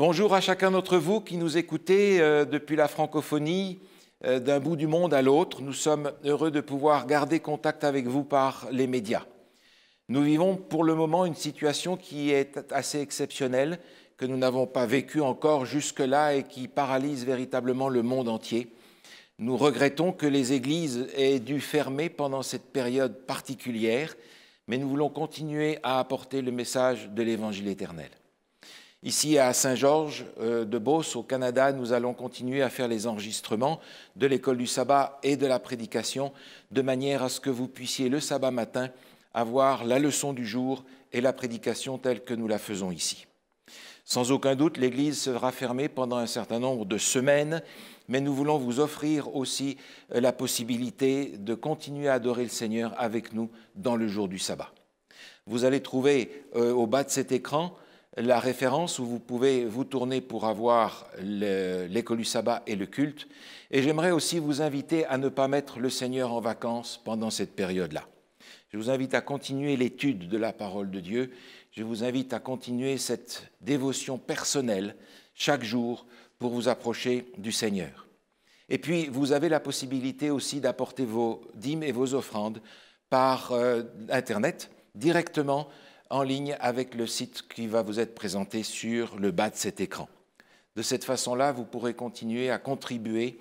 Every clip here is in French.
Bonjour à chacun d'entre vous qui nous écoutez euh, depuis la francophonie euh, d'un bout du monde à l'autre. Nous sommes heureux de pouvoir garder contact avec vous par les médias. Nous vivons pour le moment une situation qui est assez exceptionnelle, que nous n'avons pas vécue encore jusque-là et qui paralyse véritablement le monde entier. Nous regrettons que les églises aient dû fermer pendant cette période particulière, mais nous voulons continuer à apporter le message de l'Évangile éternel. Ici à Saint-Georges euh, de Beauce, au Canada, nous allons continuer à faire les enregistrements de l'école du sabbat et de la prédication, de manière à ce que vous puissiez le sabbat matin avoir la leçon du jour et la prédication telle que nous la faisons ici. Sans aucun doute, l'Église sera fermée pendant un certain nombre de semaines, mais nous voulons vous offrir aussi euh, la possibilité de continuer à adorer le Seigneur avec nous dans le jour du sabbat. Vous allez trouver euh, au bas de cet écran la référence où vous pouvez vous tourner pour avoir l'école du sabbat et le culte. Et j'aimerais aussi vous inviter à ne pas mettre le Seigneur en vacances pendant cette période-là. Je vous invite à continuer l'étude de la parole de Dieu. Je vous invite à continuer cette dévotion personnelle chaque jour pour vous approcher du Seigneur. Et puis, vous avez la possibilité aussi d'apporter vos dîmes et vos offrandes par euh, Internet directement en ligne avec le site qui va vous être présenté sur le bas de cet écran. De cette façon-là, vous pourrez continuer à contribuer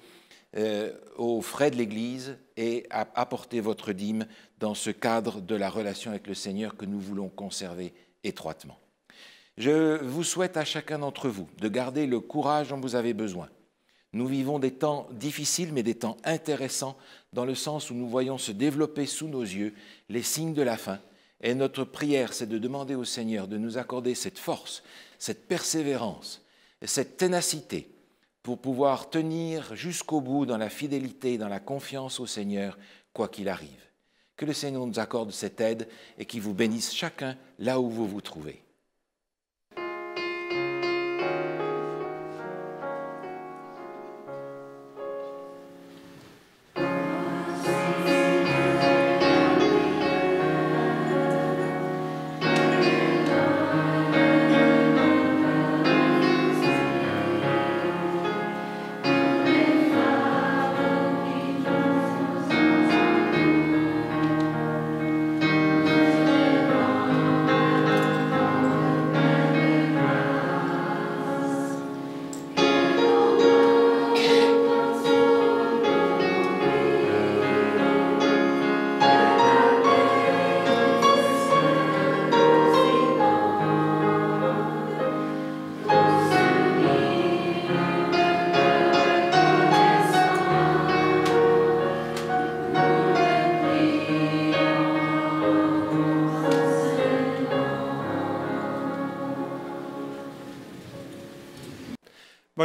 euh, aux frais de l'Église et à apporter votre dîme dans ce cadre de la relation avec le Seigneur que nous voulons conserver étroitement. Je vous souhaite à chacun d'entre vous de garder le courage dont vous avez besoin. Nous vivons des temps difficiles mais des temps intéressants dans le sens où nous voyons se développer sous nos yeux les signes de la fin et notre prière, c'est de demander au Seigneur de nous accorder cette force, cette persévérance, cette ténacité pour pouvoir tenir jusqu'au bout dans la fidélité dans la confiance au Seigneur, quoi qu'il arrive. Que le Seigneur nous accorde cette aide et qu'il vous bénisse chacun là où vous vous trouvez.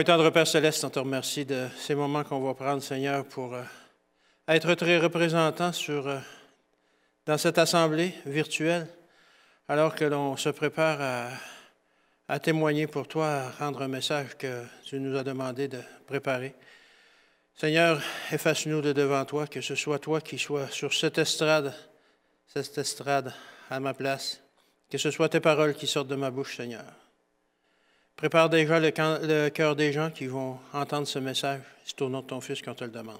tendre Père Céleste, on te remercie de ces moments qu'on va prendre, Seigneur, pour euh, être très représentant sur, euh, dans cette assemblée virtuelle, alors que l'on se prépare à, à, témoigner pour toi, à rendre un message que tu nous as demandé de préparer. Seigneur, efface-nous de devant toi, que ce soit toi qui sois sur cette estrade, cette estrade à ma place, que ce soit tes paroles qui sortent de ma bouche, Seigneur. Prépare déjà le, cœur des gens qui vont entendre ce message. si au nom ton Fils quand tu le demande.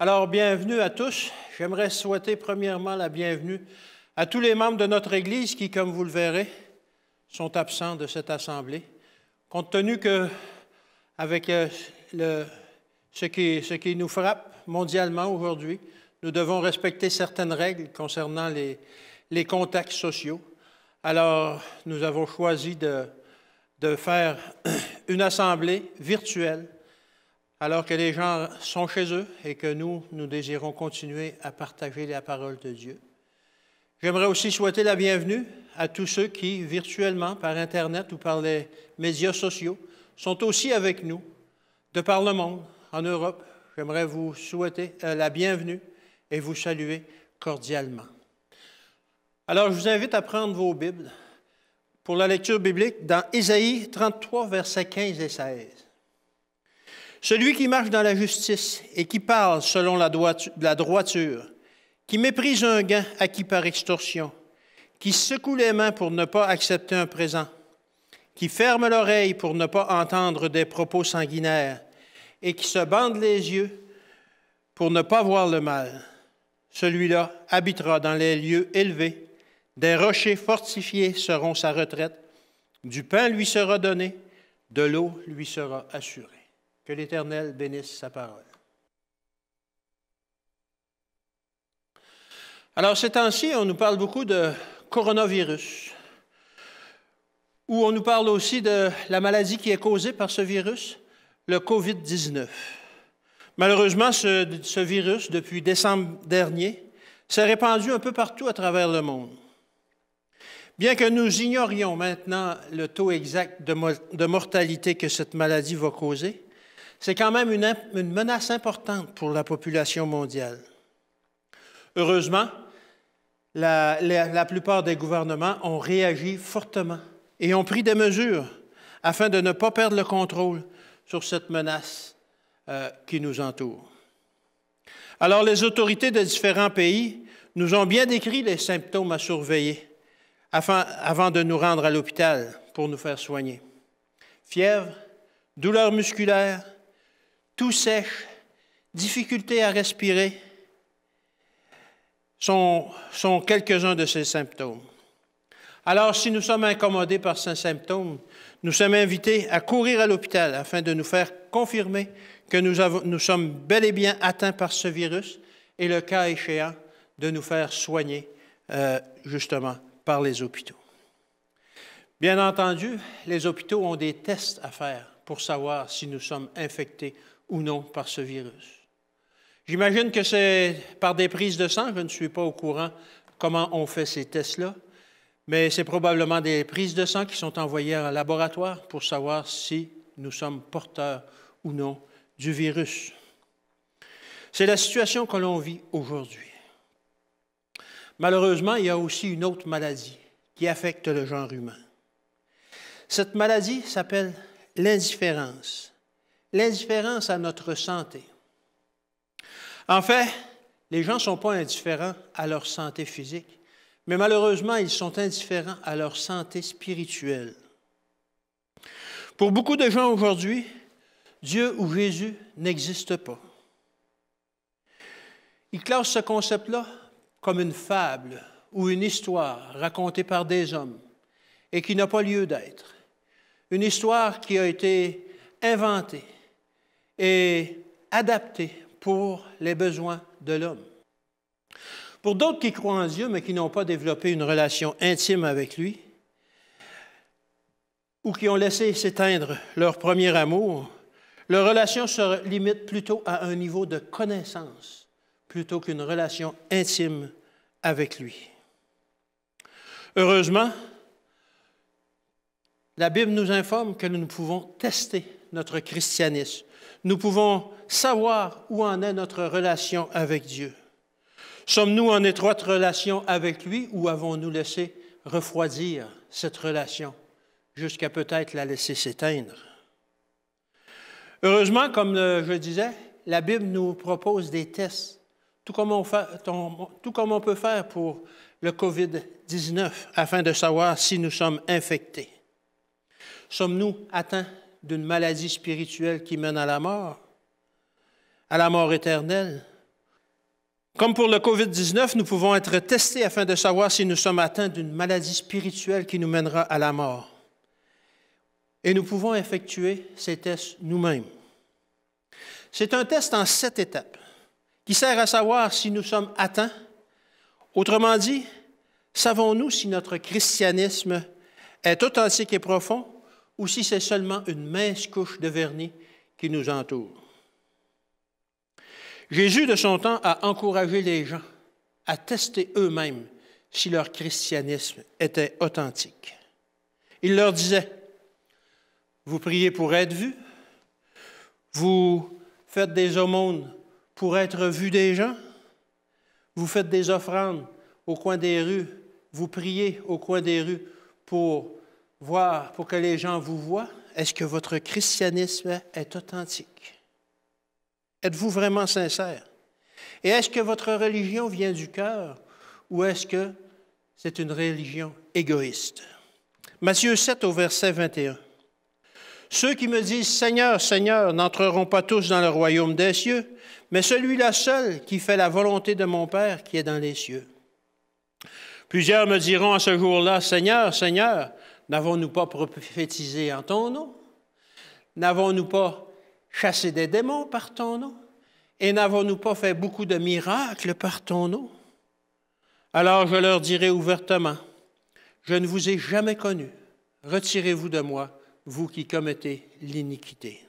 Alors, bienvenue à tous. J'aimerais souhaiter premièrement la bienvenue à tous les membres de notre Église qui, comme vous le verrez, sont absents de cette Assemblée. Compte tenu que, avec euh, ce, qui, nous frappe mondialement aujourd'hui, nous devons respecter certaines règles concernant les, contacts sociaux. Alors, nous avons choisi de faire une assemblée virtuelle alors que les gens sont chez eux et que nous, nous désirons continuer à partager la parole de Dieu. J'aimerais aussi souhaiter la bienvenue à tous ceux qui, virtuellement, par Internet ou par les médias sociaux, sont aussi avec nous de par le monde, en Europe. J'aimerais vous souhaiter euh, la bienvenue et vous saluer cordialement. Alors, je vous invite à prendre vos Bibles pour la lecture biblique dans Isaïe 33, versets 15 et 16. Celui qui marche dans la justice et qui parle selon la droiture, qui méprise un gain acquis par extorsion, qui secoue les mains pour ne pas accepter un présent, qui ferme l'oreille pour ne pas entendre des propos sanguinaires, et qui se bande les yeux pour ne pas voir le mal. Celui-là habitera dans les lieux élevés, des rochers fortifiés seront sa retraite, du pain lui sera donné, de l'eau lui sera assurée. Que l'Éternel bénisse sa parole. Alors, ces temps-ci, on nous parle beaucoup de coronavirus, Ou on nous parle aussi de la maladie qui est causée par ce virus, le COVID-19. Malheureusement, ce, virus, depuis décembre dernier, s'est répandu un peu partout à travers le monde. Bien que nous ignorions maintenant le taux exact de mortalité que cette maladie va causer, c'est quand même une, menace importante pour la population mondiale. Heureusement, la, plupart des gouvernements ont réagi fortement et ont pris des mesures afin de ne pas perdre le contrôle sur cette menace euh, qui nous entoure. Alors les autorités de différents pays nous ont bien décrit les symptômes à surveiller avant de nous rendre à l'hôpital pour nous faire soigner. Fièvre, douleurs musculaires, tout sèche, difficulté à respirer, sont, sont quelques-uns de ces symptômes. Alors, si nous sommes incommodés par ces symptômes, nous sommes invités à courir à l'hôpital afin de nous faire confirmer que nous, avons, nous sommes bel et bien atteints par ce virus et, le cas échéant, de nous faire soigner euh, justement par les hôpitaux. Bien entendu, les hôpitaux ont des tests à faire pour savoir si nous sommes infectés ou non par ce virus. J'imagine que c'est par des prises de sang, je ne suis pas au courant comment on fait ces tests-là, mais c'est probablement des prises de sang qui sont envoyées en laboratoire pour savoir si nous sommes porteurs ou non du virus. C'est la situation que l'on vit aujourd'hui. Malheureusement, il y a aussi une autre maladie qui affecte le genre humain. Cette maladie s'appelle l'indifférence l'indifférence à notre santé. En fait, les gens ne sont pas indifférents à leur santé physique, mais malheureusement, ils sont indifférents à leur santé spirituelle. Pour beaucoup de gens aujourd'hui, Dieu ou Jésus n'existe pas. Ils classent ce concept-là comme une fable ou une histoire racontée par des hommes et qui n'a pas lieu d'être. Une histoire qui a été inventée et adapté pour les besoins de l'homme. Pour d'autres qui croient en Dieu mais qui n'ont pas développé une relation intime avec lui, ou qui ont laissé s'éteindre leur premier amour, leur relation se limite plutôt à un niveau de connaissance plutôt qu'une relation intime avec lui. Heureusement, la Bible nous informe que nous pouvons tester notre christianisme nous pouvons savoir où en est notre relation avec Dieu. Sommes-nous en étroite relation avec lui ou avons-nous laissé refroidir cette relation jusqu'à peut-être la laisser s'éteindre? Heureusement, comme je disais, la Bible nous propose des tests, tout comme on, fait, tout comme on peut faire pour le COVID-19, afin de savoir si nous sommes infectés. Sommes-nous atteints d'une maladie spirituelle qui mène à la mort, à la mort éternelle. Comme pour le COVID-19, nous pouvons être testés afin de savoir si nous sommes atteints d'une maladie spirituelle qui nous mènera à la mort. Et nous pouvons effectuer ces tests nous-mêmes. C'est un test en sept étapes qui sert à savoir si nous sommes atteints. Autrement dit, savons-nous si notre christianisme est authentique et profond ou si c'est seulement une mince couche de vernis qui nous entoure. Jésus, de son temps, a encouragé les gens à tester eux-mêmes si leur christianisme était authentique. Il leur disait, vous priez pour être vu, vous faites des aumônes pour être vu des gens, vous faites des offrandes au coin des rues, vous priez au coin des rues pour voir, pour que les gens vous voient, est-ce que votre christianisme est authentique? Êtes-vous vraiment sincère? Et est-ce que votre religion vient du cœur ou est-ce que c'est une religion égoïste? Matthieu 7 au verset 21. Ceux qui me disent Seigneur, Seigneur n'entreront pas tous dans le royaume des cieux, mais celui-là seul qui fait la volonté de mon Père qui est dans les cieux. Plusieurs me diront à ce jour-là, Seigneur, Seigneur, N'avons-nous pas prophétisé en ton nom? N'avons-nous pas chassé des démons par ton nom? Et n'avons-nous pas fait beaucoup de miracles par ton nom? Alors je leur dirai ouvertement, je ne vous ai jamais connu. Retirez-vous de moi, vous qui commettez l'iniquité.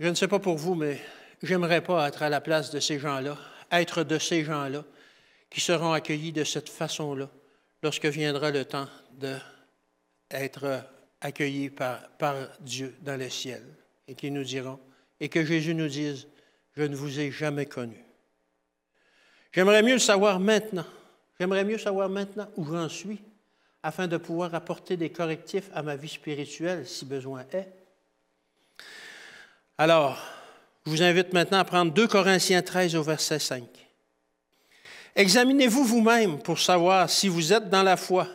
Je ne sais pas pour vous, mais j'aimerais pas être à la place de ces gens-là, être de ces gens-là qui seront accueillis de cette façon-là, lorsque viendra le temps d'être accueillis par, par Dieu dans le ciel et qui nous diront, et que Jésus nous dise, je ne vous ai jamais connu. J'aimerais mieux le savoir maintenant. J'aimerais mieux savoir maintenant où j'en suis afin de pouvoir apporter des correctifs à ma vie spirituelle si besoin est. Alors, je vous invite maintenant à prendre 2 Corinthiens 13 au verset 5. Examinez-vous vous-même pour savoir si vous êtes dans la foi.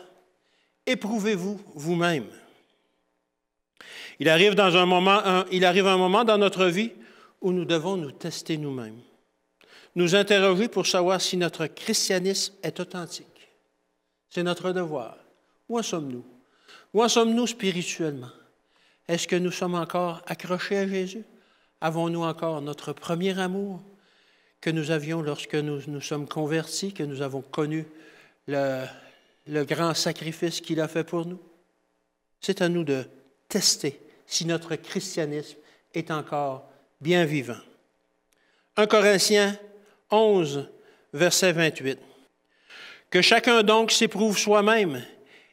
Éprouvez-vous vous-même. Il arrive, dans un moment, il arrive un moment dans notre vie où nous devons nous tester nous-mêmes, nous interroger pour savoir si notre christianisme est authentique. C'est notre devoir. Où en sommes-nous? Où en sommes-nous spirituellement? Est-ce que nous sommes encore accrochés à Jésus? Avons-nous encore notre premier amour? que nous avions lorsque nous nous sommes convertis, que nous avons connu le, grand sacrifice qu'il a fait pour nous. C'est à nous de tester si notre christianisme est encore bien vivant. 1 Corinthiens 11, verset 28. Que chacun donc s'éprouve soi-même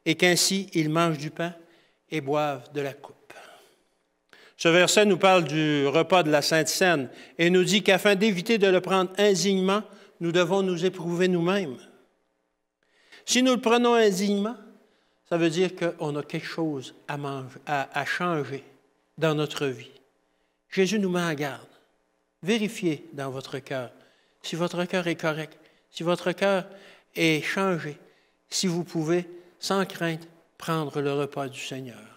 et qu'ainsi il mange du pain et boive de la coupe. Ce verset nous parle du repas de la Sainte Seine et nous dit qu'afin d'éviter de le prendre indignement, nous devons nous éprouver nous-mêmes. Si nous le prenons indignement, ça veut dire qu'on a quelque chose à, changer dans notre vie. Jésus nous met en garde. Vérifiez dans votre cœur si votre cœur est correct, si votre cœur est changé, si vous pouvez, sans crainte, prendre le repas du Seigneur.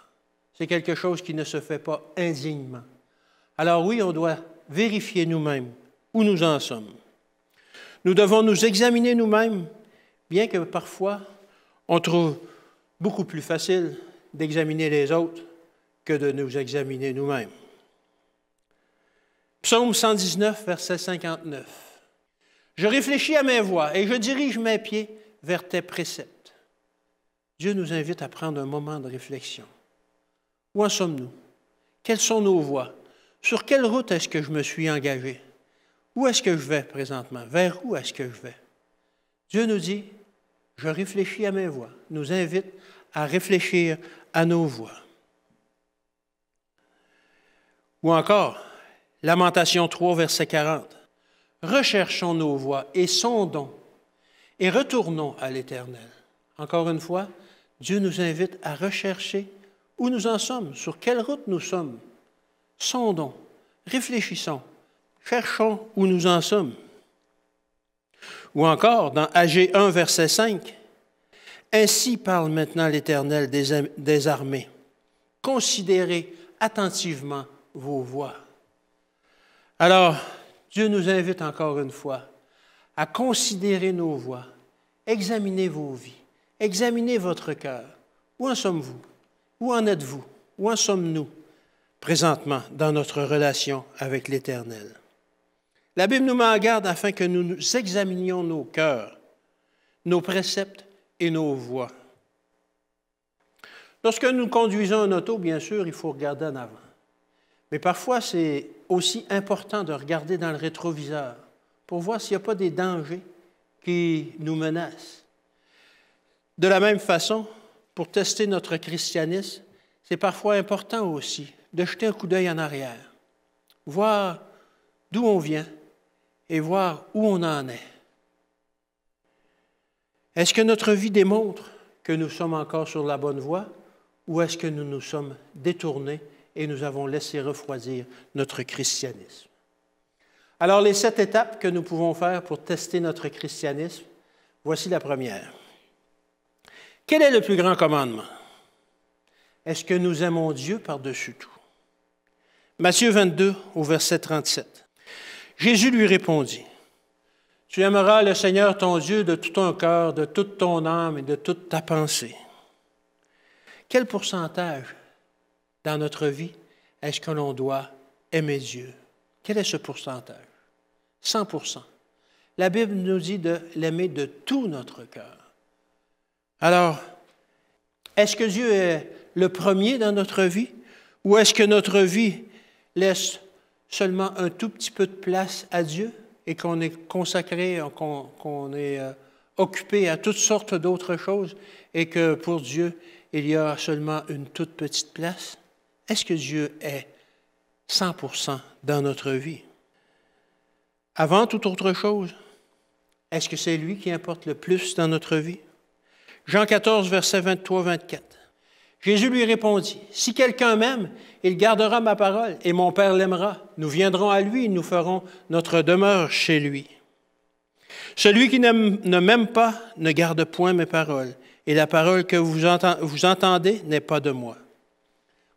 C'est quelque chose qui ne se fait pas indignement. Alors oui, on doit vérifier nous-mêmes où nous en sommes. Nous devons nous examiner nous-mêmes, bien que parfois on trouve beaucoup plus facile d'examiner les autres que de nous examiner nous-mêmes. Psaume 119, verset 59. Je réfléchis à mes voies et je dirige mes pieds vers tes préceptes. Dieu nous invite à prendre un moment de réflexion. Où en sommes-nous? Quelles sont nos voies? Sur quelle route est-ce que je me suis engagé? Où est-ce que je vais présentement? Vers où est-ce que je vais? Dieu nous dit, je réfléchis à mes voies, nous invite à réfléchir à nos voies. Ou encore, Lamentation 3, verset 40. Recherchons nos voies et sondons et retournons à l'Éternel. Encore une fois, Dieu nous invite à rechercher où nous en sommes, sur quelle route nous sommes. Sondons, réfléchissons, cherchons où nous en sommes. Ou encore, dans AG 1, verset 5, Ainsi parle maintenant l'Éternel des, armées. Considérez attentivement vos voix. Alors, Dieu nous invite encore une fois à considérer nos voies, examiner vos vies, examiner votre cœur. Où en sommes-vous? Où en êtes-vous? Où en sommes-nous présentement dans notre relation avec l'Éternel? La Bible nous met en garde afin que nous, nous examinions nos cœurs, nos préceptes et nos voies. Lorsque nous conduisons un auto, bien sûr, il faut regarder en avant. Mais parfois, c'est aussi important de regarder dans le rétroviseur pour voir s'il n'y a pas des dangers qui nous menacent. De la même façon, pour tester notre christianisme, c'est parfois important aussi de jeter un coup d'œil en arrière, voir d'où on vient et voir où on en est. Est-ce que notre vie démontre que nous sommes encore sur la bonne voie ou est-ce que nous nous sommes détournés et nous avons laissé refroidir notre christianisme? Alors les sept étapes que nous pouvons faire pour tester notre christianisme, voici la première. Quel est le plus grand commandement? Est-ce que nous aimons Dieu par-dessus tout? Matthieu 22 au verset 37. Jésus lui répondit, Tu aimeras le Seigneur ton Dieu de tout ton cœur, de toute ton âme et de toute ta pensée. Quel pourcentage dans notre vie est-ce que l'on doit aimer Dieu? Quel est ce pourcentage? 100 La Bible nous dit de l'aimer de tout notre cœur alors, est-ce que Dieu est le premier dans notre vie ou est-ce que notre vie laisse seulement un tout petit peu de place à Dieu et qu'on est consacré, qu'on est euh, occupé à toutes sortes d'autres choses et que pour Dieu, il y a seulement une toute petite place? Est-ce que Dieu est 100% dans notre vie? Avant toute autre chose, est-ce que c'est lui qui importe le plus dans notre vie? Jean 14, verset 23-24. Jésus lui répondit, Si quelqu'un m'aime, il gardera ma parole, et mon Père l'aimera. Nous viendrons à lui, et nous ferons notre demeure chez lui. Celui qui ne m'aime pas ne garde point mes paroles, et la parole que vous, vous entendez n'est pas de moi.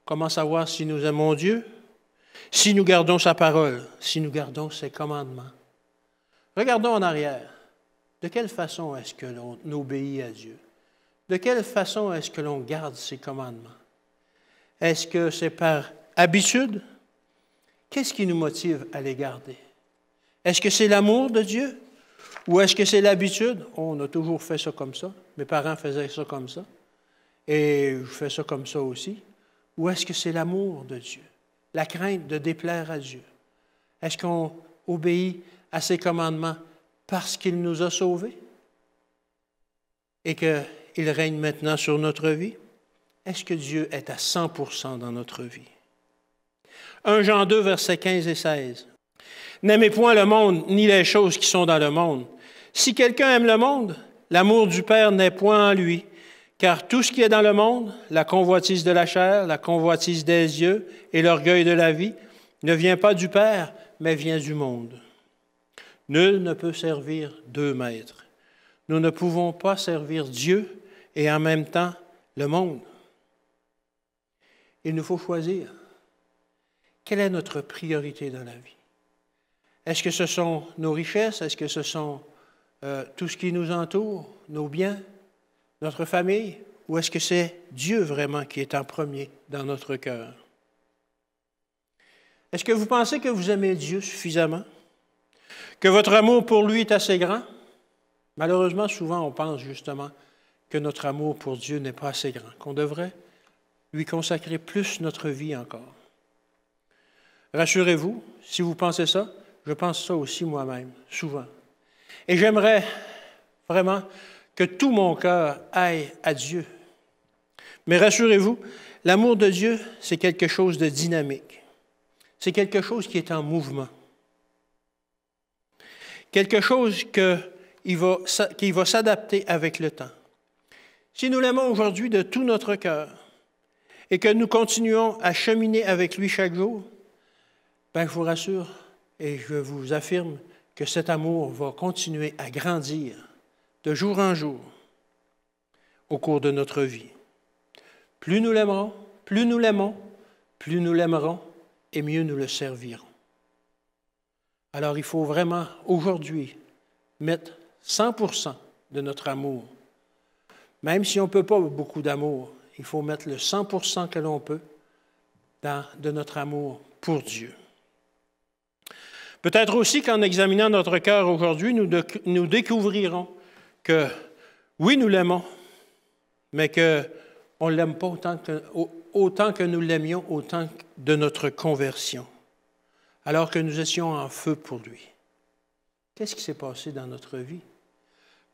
Comment savoir si nous aimons Dieu? Si nous gardons sa parole, si nous gardons ses commandements. Regardons en arrière. De quelle façon est-ce que l'on obéit à Dieu? De quelle façon est-ce que l'on garde ces commandements? Est-ce que c'est par habitude? Qu'est-ce qui nous motive à les garder? Est-ce que c'est l'amour de Dieu? Ou est-ce que c'est l'habitude? On a toujours fait ça comme ça. Mes parents faisaient ça comme ça. Et je fais ça comme ça aussi. Ou est-ce que c'est l'amour de Dieu? La crainte de déplaire à Dieu? Est-ce qu'on obéit à ses commandements parce qu'il nous a sauvés? Et que il règne maintenant sur notre vie? Est-ce que Dieu est à 100% dans notre vie? 1 Jean 2, versets 15 et 16. N'aimez point le monde, ni les choses qui sont dans le monde. Si quelqu'un aime le monde, l'amour du Père n'est point en lui. Car tout ce qui est dans le monde, la convoitise de la chair, la convoitise des yeux et l'orgueil de la vie, ne vient pas du Père, mais vient du monde. Nul ne peut servir deux maîtres. Nous ne pouvons pas servir Dieu et en même temps le monde. Il nous faut choisir. Quelle est notre priorité dans la vie? Est-ce que ce sont nos richesses? Est-ce que ce sont euh, tout ce qui nous entoure, nos biens, notre famille? Ou est-ce que c'est Dieu vraiment qui est en premier dans notre cœur? Est-ce que vous pensez que vous aimez Dieu suffisamment? Que votre amour pour lui est assez grand? Malheureusement, souvent, on pense justement que notre amour pour Dieu n'est pas assez grand, qu'on devrait lui consacrer plus notre vie encore. Rassurez-vous, si vous pensez ça, je pense ça aussi moi-même, souvent. Et j'aimerais vraiment que tout mon cœur aille à Dieu. Mais rassurez-vous, l'amour de Dieu, c'est quelque chose de dynamique. C'est quelque chose qui est en mouvement. Quelque chose qui va s'adapter avec le temps si nous l'aimons aujourd'hui de tout notre cœur et que nous continuons à cheminer avec lui chaque jour, ben, je vous rassure et je vous affirme que cet amour va continuer à grandir de jour en jour au cours de notre vie. Plus nous l'aimerons, plus nous l'aimons, plus nous l'aimerons et mieux nous le servirons. Alors il faut vraiment aujourd'hui mettre 100% de notre amour même si on ne peut pas beaucoup d'amour, il faut mettre le 100 que l'on peut dans, de notre amour pour Dieu. Peut-être aussi qu'en examinant notre cœur aujourd'hui, nous, découvrirons que oui, nous l'aimons, mais qu'on ne l'aime pas autant que, autant que nous l'aimions autant de notre conversion, alors que nous étions en feu pour lui. Qu'est-ce qui s'est passé dans notre vie?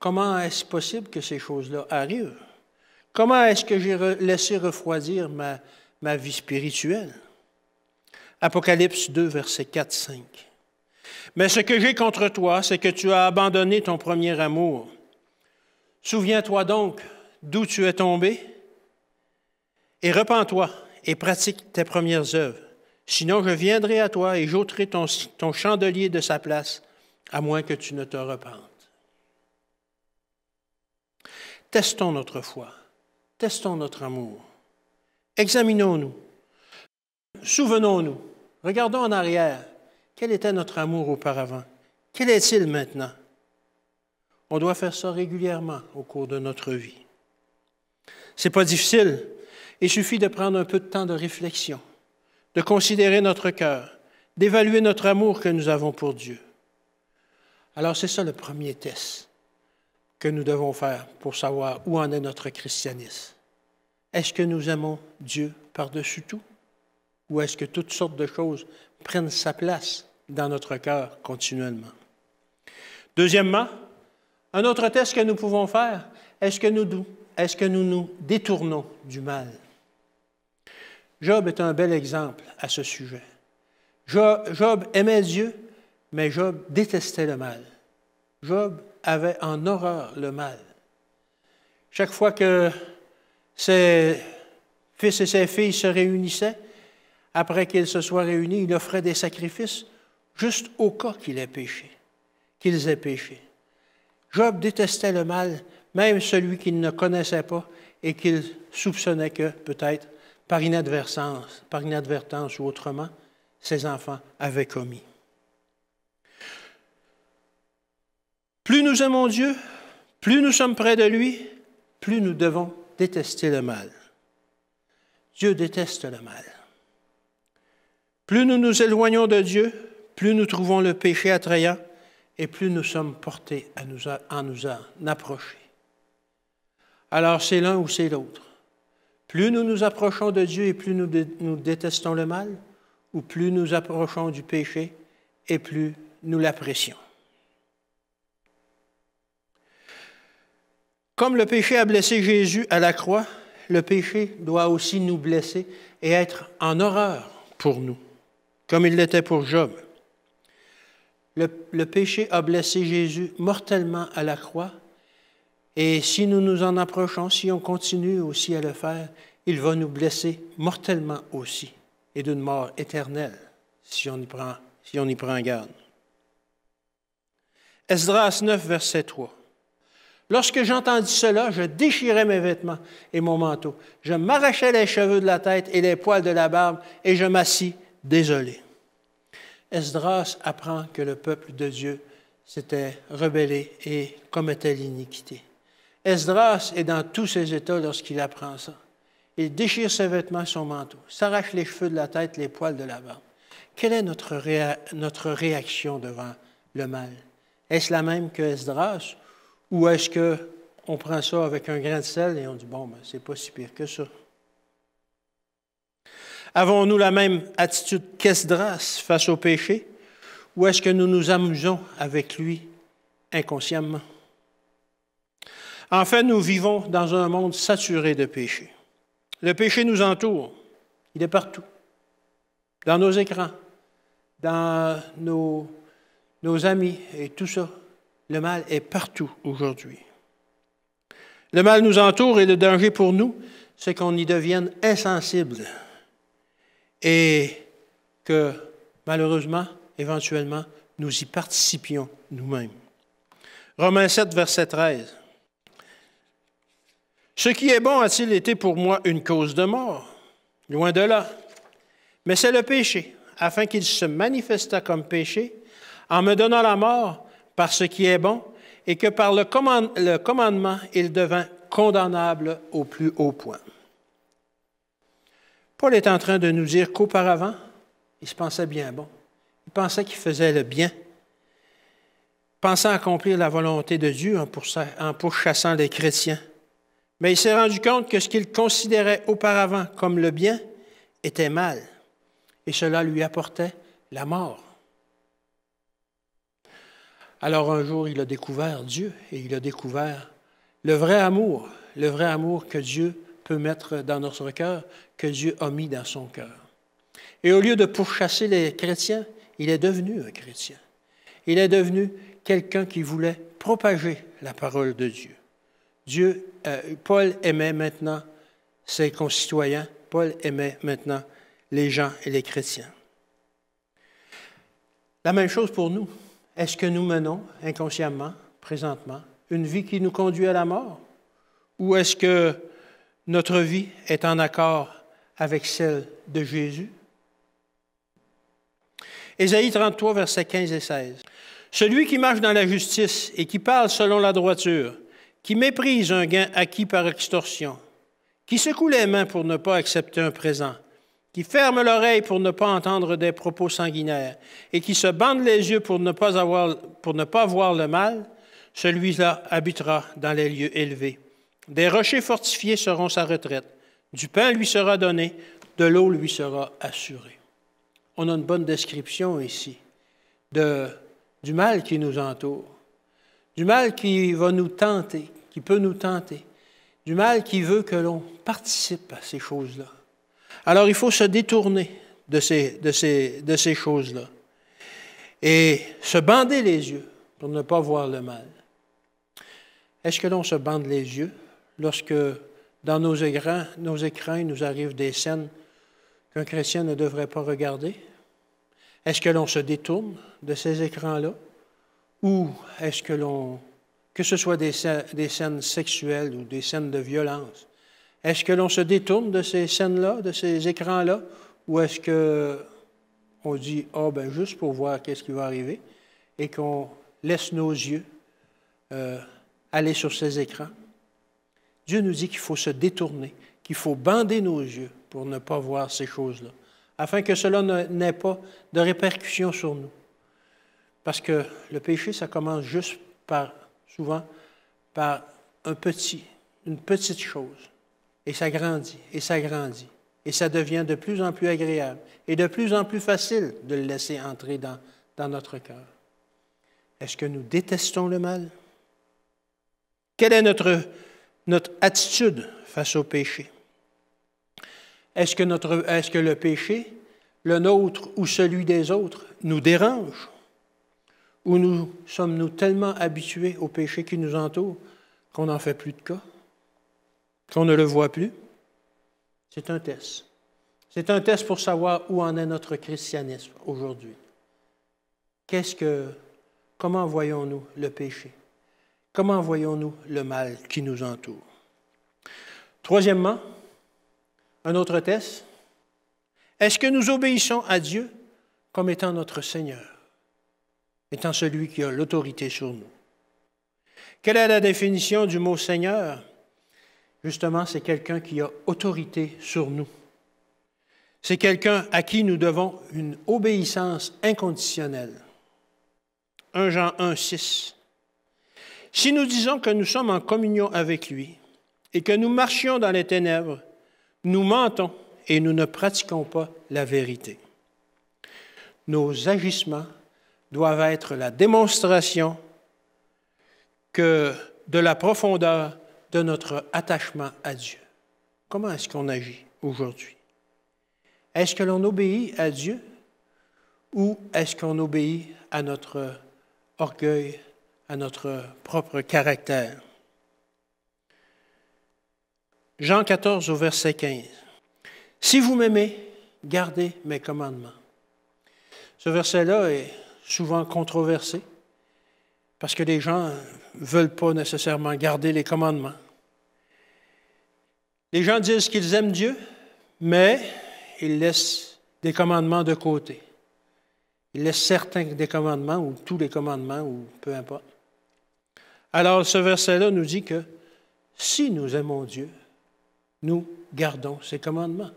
Comment est-ce possible que ces choses-là arrivent? Comment est-ce que j'ai laissé refroidir ma, ma vie spirituelle? Apocalypse 2, verset 4, 5. Mais ce que j'ai contre toi, c'est que tu as abandonné ton premier amour. Souviens-toi donc d'où tu es tombé et repens-toi et pratique tes premières œuvres. Sinon, je viendrai à toi et j'ôterai ton, ton chandelier de sa place, à moins que tu ne te repentes. Testons notre foi, testons notre amour, examinons-nous, souvenons-nous, regardons en arrière, quel était notre amour auparavant, quel est-il maintenant? On doit faire ça régulièrement au cours de notre vie. C'est pas difficile. Il suffit de prendre un peu de temps de réflexion, de considérer notre cœur, d'évaluer notre amour que nous avons pour Dieu. Alors c'est ça le premier test que nous devons faire pour savoir où en est notre christianisme. Est-ce que nous aimons Dieu par-dessus tout? Ou est-ce que toutes sortes de choses prennent sa place dans notre cœur continuellement? Deuxièmement, un autre test que nous pouvons faire, est-ce que nous, nous détournons du mal? Job est un bel exemple à ce sujet. Job, Job aimait Dieu, mais Job détestait le mal. Job avait en horreur le mal. Chaque fois que ses fils et ses filles se réunissaient, après qu'ils se soient réunis, il offrait des sacrifices juste au cas qu'il ait péché, qu'ils aient péché. Job détestait le mal, même celui qu'il ne connaissait pas et qu'il soupçonnait que, peut-être, par inadvertance, par inadvertance ou autrement, ses enfants avaient commis. Plus nous aimons Dieu, plus nous sommes près de lui, plus nous devons détester le mal. Dieu déteste le mal. Plus nous nous éloignons de Dieu, plus nous trouvons le péché attrayant et plus nous sommes portés à nous en approcher. Alors c'est l'un ou c'est l'autre. Plus nous nous approchons de Dieu et plus nous, nous détestons le mal, ou plus nous approchons du péché et plus nous l'apprécions. Comme le péché a blessé Jésus à la croix, le péché doit aussi nous blesser et être en horreur pour nous, comme il l'était pour Job. Le, péché a blessé Jésus mortellement à la croix, et si nous nous en approchons, si on continue aussi à le faire, il va nous blesser mortellement aussi, et d'une mort éternelle, si on y prend, si on y prend garde. Esdras 9, verset 3. Lorsque j'entendis cela, je déchirais mes vêtements et mon manteau. Je m'arrachai les cheveux de la tête et les poils de la barbe, et je m'assis désolé. Esdras apprend que le peuple de Dieu s'était rebellé et commettait l'iniquité. Esdras est dans tous ses états lorsqu'il apprend ça. Il déchire ses vêtements et son manteau, s'arrache les cheveux de la tête, les poils de la barbe. Quelle est notre, notre réaction devant le mal? Est-ce la même que Esdras ou est-ce qu'on prend ça avec un grain de sel et on dit, bon, ben, c'est pas si pire que ça? Avons-nous la même attitude qu'Esdras face au péché? Ou est-ce que nous nous amusons avec lui inconsciemment? Enfin, nous vivons dans un monde saturé de péché. Le péché nous entoure. Il est partout. Dans nos écrans, dans nos, nos amis et tout ça. Le mal est partout aujourd'hui. Le mal nous entoure et le danger pour nous, c'est qu'on y devienne insensible et que malheureusement, éventuellement, nous y participions nous-mêmes. Romains 7, verset 13. Ce qui est bon a-t-il été pour moi une cause de mort? Loin de là. Mais c'est le péché, afin qu'il se manifestât comme péché, en me donnant la mort par ce qui est bon, et que par le, commandement, il devint condamnable au plus haut point. Paul est en train de nous dire qu'auparavant, il se pensait bien bon. Il pensait qu'il faisait le bien, pensant accomplir la volonté de Dieu en pourchassant les chrétiens. Mais il s'est rendu compte que ce qu'il considérait auparavant comme le bien était mal, et cela lui apportait la mort. Alors un jour, il a découvert Dieu et il a découvert le vrai amour, le vrai amour que Dieu peut mettre dans notre cœur, que Dieu a mis dans son cœur. Et au lieu de pourchasser les chrétiens, il est devenu un chrétien. Il est devenu quelqu'un qui voulait propager la parole de Dieu. Dieu, euh, Paul aimait maintenant ses concitoyens, Paul aimait maintenant les gens et les chrétiens. La même chose pour nous est-ce que nous menons inconsciemment, présentement, une vie qui nous conduit à la mort? Ou est-ce que notre vie est en accord avec celle de Jésus? Ésaïe 33, versets 15 et 16. Celui qui marche dans la justice et qui parle selon la droiture, qui méprise un gain acquis par extorsion, qui secoue les mains pour ne pas accepter un présent, qui ferme l'oreille pour ne pas entendre des propos sanguinaires et qui se bande les yeux pour ne pas, avoir, pour ne pas voir le mal, celui-là habitera dans les lieux élevés. Des rochers fortifiés seront sa retraite. Du pain lui sera donné, de l'eau lui sera assurée. On a une bonne description ici de, du mal qui nous entoure, du mal qui va nous tenter, qui peut nous tenter, du mal qui veut que l'on participe à ces choses-là. Alors il faut se détourner de ces, choses-là et se bander les yeux pour ne pas voir le mal. Est-ce que l'on se bande les yeux lorsque dans nos écrans, nos écrans il nous arrivent des scènes qu'un chrétien ne devrait pas regarder? Est-ce que l'on se détourne de ces écrans-là? Ou est-ce que l'on, que ce soit des, des scènes sexuelles ou des scènes de violence, est-ce que l'on se détourne de ces scènes-là, de ces écrans-là, ou est-ce que on dit ah oh, ben juste pour voir qu'est-ce qui va arriver et qu'on laisse nos yeux euh, aller sur ces écrans Dieu nous dit qu'il faut se détourner, qu'il faut bander nos yeux pour ne pas voir ces choses-là, afin que cela n'ait pas de répercussions sur nous. Parce que le péché, ça commence juste par, souvent, par un petit, une petite chose. Et ça grandit, et ça grandit, et ça devient de plus en plus agréable, et de plus en plus facile de le laisser entrer dans, dans notre cœur. Est-ce que nous détestons le mal? Quelle est notre, notre attitude face au péché? Est-ce que, notre, est-ce que le péché, le nôtre ou celui des autres, nous dérange? Ou nous sommes-nous tellement habitués au péché qui nous entoure qu'on n'en fait plus de cas? qu'on ne le voit plus? C'est un test. C'est un test pour savoir où en est notre christianisme aujourd'hui. Qu'est-ce que, comment voyons-nous le péché? Comment voyons-nous le mal qui nous entoure? Troisièmement, un autre test. Est-ce que nous obéissons à Dieu comme étant notre Seigneur, étant celui qui a l'autorité sur nous? Quelle est la définition du mot Seigneur? justement, c'est quelqu'un qui a autorité sur nous. C'est quelqu'un à qui nous devons une obéissance inconditionnelle. 1 Jean 1, 6. Si nous disons que nous sommes en communion avec lui et que nous marchions dans les ténèbres, nous mentons et nous ne pratiquons pas la vérité. Nos agissements doivent être la démonstration que de la profondeur de notre attachement à Dieu. Comment est-ce qu'on agit aujourd'hui? Est-ce que l'on obéit à Dieu ou est-ce qu'on obéit à notre orgueil, à notre propre caractère? Jean 14 au verset 15. Si vous m'aimez, gardez mes commandements. Ce verset-là est souvent controversé parce que les gens ne veulent pas nécessairement garder les commandements. Les gens disent qu'ils aiment Dieu, mais ils laissent des commandements de côté. Ils laissent certains des commandements ou tous les commandements ou peu importe. Alors ce verset-là nous dit que si nous aimons Dieu, nous gardons ses commandements.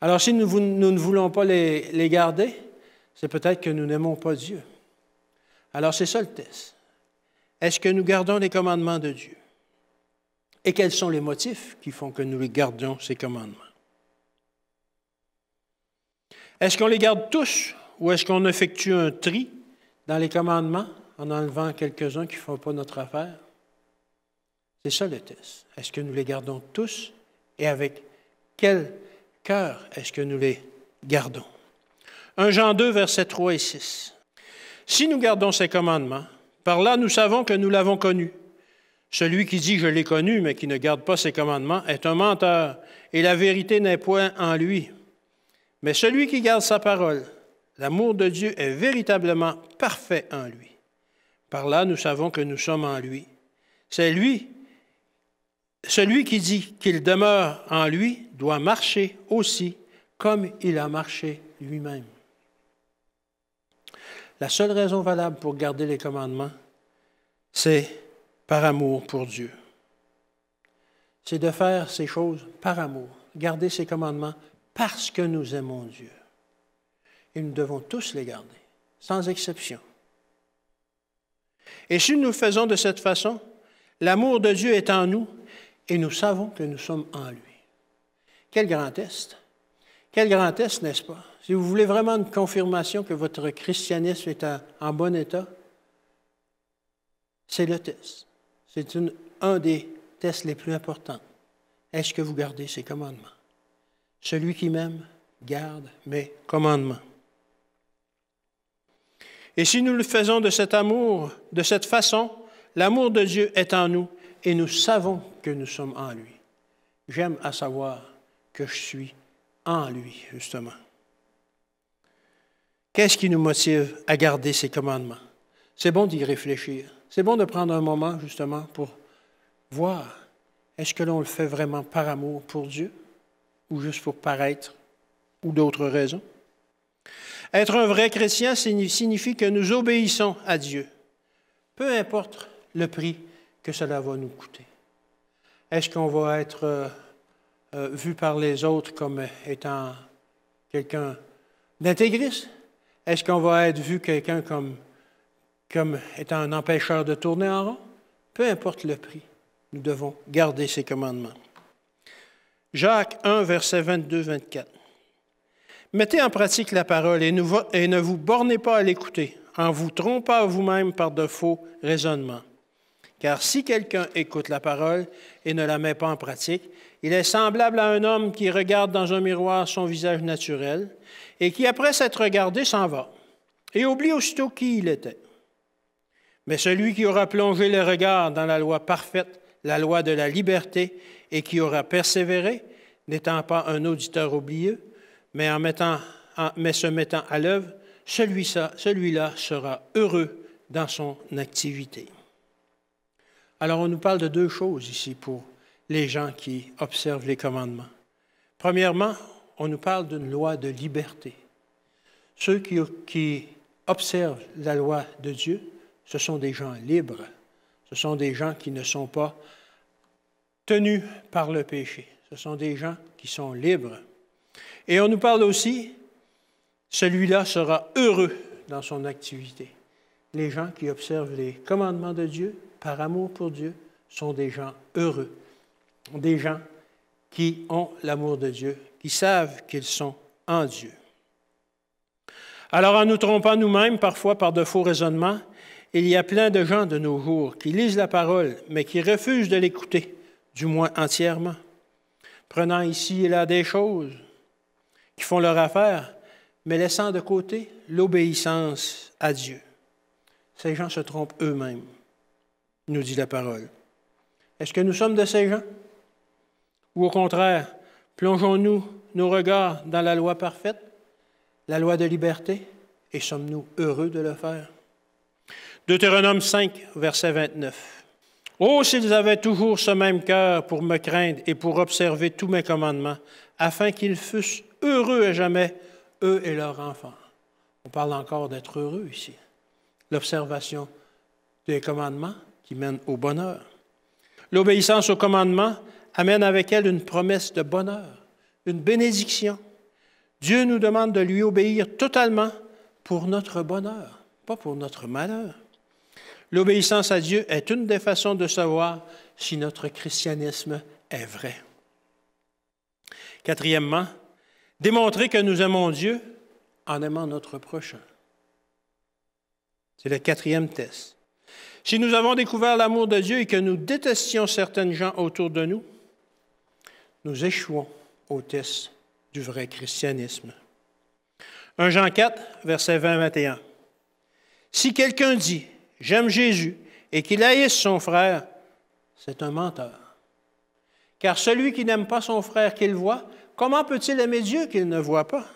Alors si nous, ne voulons pas les, les garder, c'est peut-être que nous n'aimons pas Dieu. Alors c'est ça le test. Est-ce que nous gardons les commandements de Dieu? et quels sont les motifs qui font que nous les gardions ces commandements. Est-ce qu'on les garde tous ou est-ce qu'on effectue un tri dans les commandements en enlevant quelques-uns qui ne font pas notre affaire? C'est ça le test. Est-ce que nous les gardons tous et avec quel cœur est-ce que nous les gardons? 1 Jean 2, versets 3 et 6. Si nous gardons ces commandements, par là nous savons que nous l'avons connu celui qui dit je l'ai connu, mais qui ne garde pas ses commandements, est un menteur, et la vérité n'est point en lui. Mais celui qui garde sa parole, l'amour de Dieu est véritablement parfait en lui. Par là, nous savons que nous sommes en lui. C'est lui, celui qui dit qu'il demeure en lui, doit marcher aussi comme il a marché lui-même. La seule raison valable pour garder les commandements, c'est par amour pour Dieu. C'est de faire ces choses par amour, garder ses commandements parce que nous aimons Dieu. Et nous devons tous les garder, sans exception. Et si nous le faisons de cette façon, l'amour de Dieu est en nous et nous savons que nous sommes en lui. Quel grand test! Quel grand test, n'est-ce pas? Si vous voulez vraiment une confirmation que votre christianisme est en bon état, c'est le test. C'est un des tests les plus importants. Est-ce que vous gardez ses commandements? Celui qui m'aime garde mes commandements. Et si nous le faisons de cet amour, de cette façon, l'amour de Dieu est en nous et nous savons que nous sommes en lui. J'aime à savoir que je suis en lui, justement. Qu'est-ce qui nous motive à garder ses commandements? C'est bon d'y réfléchir c'est bon de prendre un moment justement pour voir, est-ce que l'on le fait vraiment par amour pour Dieu ou juste pour paraître ou d'autres raisons? Être un vrai chrétien signifie que nous obéissons à Dieu, peu importe le prix que cela va nous coûter. Est-ce qu'on va être euh, euh, vu par les autres comme étant quelqu'un d'intégriste? Est-ce qu'on va être vu quelqu'un comme comme étant un empêcheur de tourner en rond, peu importe le prix, nous devons garder ses commandements. Jacques 1, verset 22-24. Mettez en pratique la parole et, ne vous bornez pas à l'écouter, en vous trompant vous-même par de faux raisonnements. Car si quelqu'un écoute la parole et ne la met pas en pratique, il est semblable à un homme qui regarde dans un miroir son visage naturel et qui, après s'être regardé, s'en va et oublie aussitôt qui il était. Mais celui qui aura plongé le regard dans la loi parfaite, la loi de la liberté, et qui aura persévéré, n'étant pas un auditeur oublieux, mais, mettant, mais se mettant à l'œuvre, celui-là sera heureux dans son activité. Alors on nous parle de deux choses ici pour les gens qui observent les commandements. Premièrement, on nous parle d'une loi de liberté. Ceux qui observent la loi de Dieu ce sont des gens libres. Ce sont des gens qui ne sont pas tenus par le péché. Ce sont des gens qui sont libres. Et on nous parle aussi, celui-là sera heureux dans son activité. Les gens qui observent les commandements de Dieu par amour pour Dieu sont des gens heureux, des gens qui ont l'amour de Dieu, qui savent qu'ils sont en Dieu. Alors en nous trompant nous-mêmes parfois par de faux raisonnements, il y a plein de gens de nos jours qui lisent la parole, mais qui refusent de l'écouter, du moins entièrement, prenant ici et là des choses qui font leur affaire, mais laissant de côté l'obéissance à Dieu. Ces gens se trompent eux-mêmes, nous dit la parole. Est-ce que nous sommes de ces gens? Ou au contraire, plongeons-nous nos regards dans la loi parfaite, la loi de liberté, et sommes-nous heureux de le faire? Deutéronome 5, verset 29. Oh, s'ils avaient toujours ce même cœur pour me craindre et pour observer tous mes commandements, afin qu'ils fussent heureux à jamais, eux et leurs enfants. On parle encore d'être heureux ici. L'observation des commandements qui mène au bonheur. L'obéissance aux commandements amène avec elle une promesse de bonheur, une bénédiction. Dieu nous demande de lui obéir totalement pour notre bonheur, pas pour notre malheur. L'obéissance à Dieu est une des façons de savoir si notre christianisme est vrai. Quatrièmement, démontrer que nous aimons Dieu en aimant notre prochain. C'est le quatrième test. Si nous avons découvert l'amour de Dieu et que nous détestions certaines gens autour de nous, nous échouons au test du vrai christianisme. 1 Jean 4, verset 20-21. Si quelqu'un dit, j'aime Jésus et qu'il haïsse son frère, c'est un menteur. Car celui qui n'aime pas son frère qu'il voit, comment peut-il aimer Dieu qu'il ne voit pas?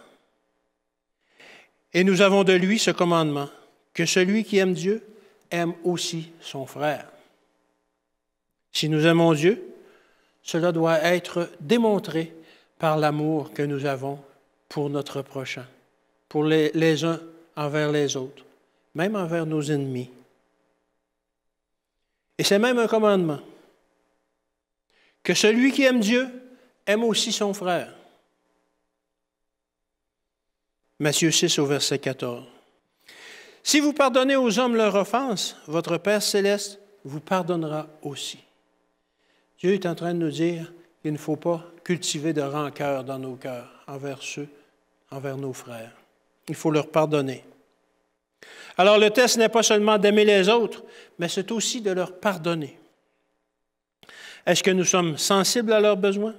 Et nous avons de lui ce commandement, que celui qui aime Dieu aime aussi son frère. Si nous aimons Dieu, cela doit être démontré par l'amour que nous avons pour notre prochain, pour les, les uns envers les autres, même envers nos ennemis. Et c'est même un commandement. Que celui qui aime Dieu aime aussi son frère. Matthieu 6 au verset 14. Si vous pardonnez aux hommes leur offense, votre Père céleste vous pardonnera aussi. Dieu est en train de nous dire qu'il ne faut pas cultiver de rancœur dans nos cœurs envers ceux, envers nos frères. Il faut leur pardonner. Alors le test n'est pas seulement d'aimer les autres, mais c'est aussi de leur pardonner. Est-ce que nous sommes sensibles à leurs besoins?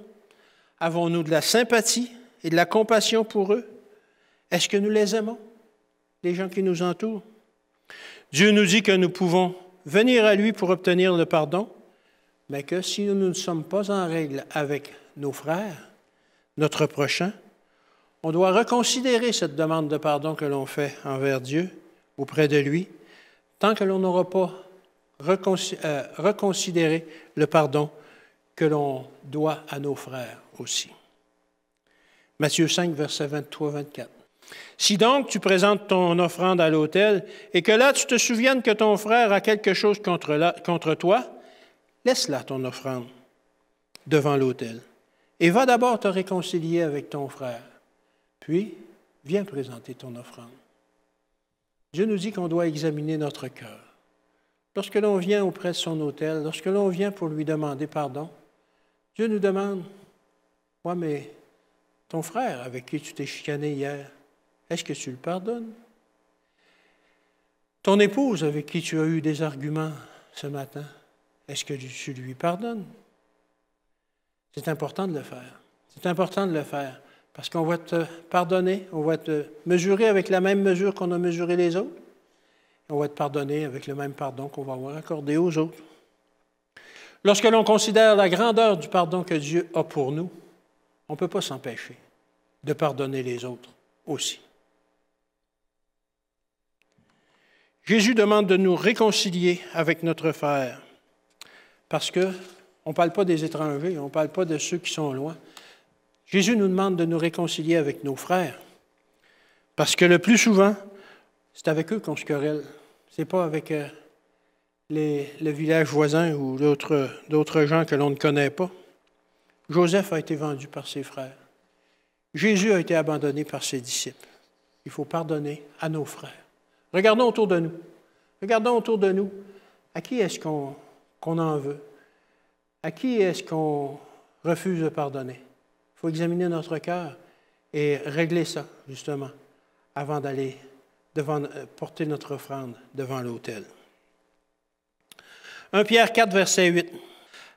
Avons-nous de la sympathie et de la compassion pour eux? Est-ce que nous les aimons, les gens qui nous entourent? Dieu nous dit que nous pouvons venir à lui pour obtenir le pardon, mais que si nous ne sommes pas en règle avec nos frères, notre prochain, on doit reconsidérer cette demande de pardon que l'on fait envers Dieu auprès de lui tant que l'on n'aura pas euh, reconsidéré le pardon que l'on doit à nos frères aussi. Matthieu 5, verset 23-24. Si donc tu présentes ton offrande à l'autel et que là tu te souviennes que ton frère a quelque chose contre, toi, laisse là ton offrande devant l'autel et va d'abord te réconcilier avec ton frère, puis viens présenter ton offrande. Dieu nous dit qu'on doit examiner notre cœur. Lorsque l'on vient auprès de son autel, lorsque l'on vient pour lui demander pardon, Dieu nous demande, moi, mais ton frère avec qui tu t'es chicané hier, est-ce que tu le pardonnes? Ton épouse avec qui tu as eu des arguments ce matin, est-ce que tu lui pardonnes? C'est important de le faire. C'est important de le faire. Parce qu'on va être pardonné, on va être mesurer avec la même mesure qu'on a mesuré les autres. On va être pardonné avec le même pardon qu'on va avoir accordé aux autres. Lorsque l'on considère la grandeur du pardon que Dieu a pour nous, on ne peut pas s'empêcher de pardonner les autres aussi. Jésus demande de nous réconcilier avec notre frère, parce que on ne parle pas des étrangers, on ne parle pas de ceux qui sont loin, Jésus nous demande de nous réconcilier avec nos frères, parce que le plus souvent, c'est avec eux qu'on se querelle. C'est pas avec euh, les, le village voisin ou d'autres gens que l'on ne connaît pas. Joseph a été vendu par ses frères. Jésus a été abandonné par ses disciples. Il faut pardonner à nos frères. Regardons autour de nous. Regardons autour de nous. À qui est-ce qu'on en veut? À qui est-ce qu'on refuse de pardonner? faut examiner notre cœur et régler ça, justement, avant d'aller devant, euh, porter notre offrande devant l'autel. 1 Pierre 4, verset 8.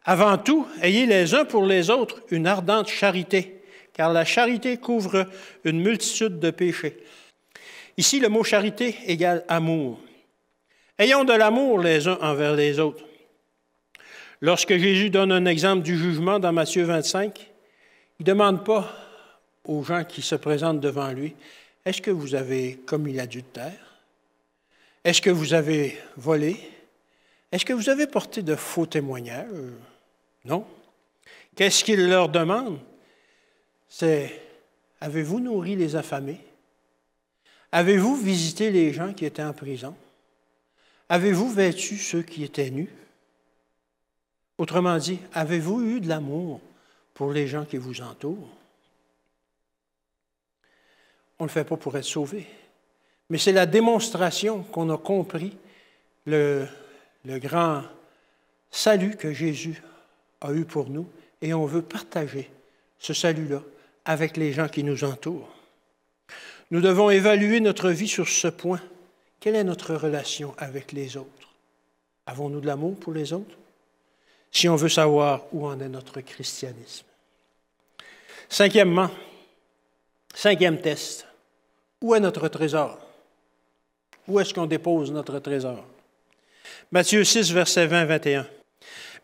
Avant tout, ayez les uns pour les autres une ardente charité, car la charité couvre une multitude de péchés. Ici, le mot charité égale amour. Ayons de l'amour les uns envers les autres. Lorsque Jésus donne un exemple du jugement dans Matthieu 25, il ne demande pas aux gens qui se présentent devant lui, est-ce que vous avez commis l'adultère? Est-ce que vous avez volé? Est-ce que vous avez porté de faux témoignages? Non. Qu'est-ce qu'il leur demande? C'est, avez-vous nourri les affamés? Avez-vous visité les gens qui étaient en prison? Avez-vous vêtu ceux qui étaient nus? Autrement dit, avez-vous eu de l'amour pour les gens qui vous entourent. On ne le fait pas pour être sauvé, mais c'est la démonstration qu'on a compris le, le grand salut que Jésus a eu pour nous et on veut partager ce salut-là avec les gens qui nous entourent. Nous devons évaluer notre vie sur ce point. Quelle est notre relation avec les autres? Avons-nous de l'amour pour les autres? si on veut savoir où en est notre christianisme. Cinquièmement, cinquième test, où est notre trésor? Où est-ce qu'on dépose notre trésor? Matthieu 6, verset 20-21.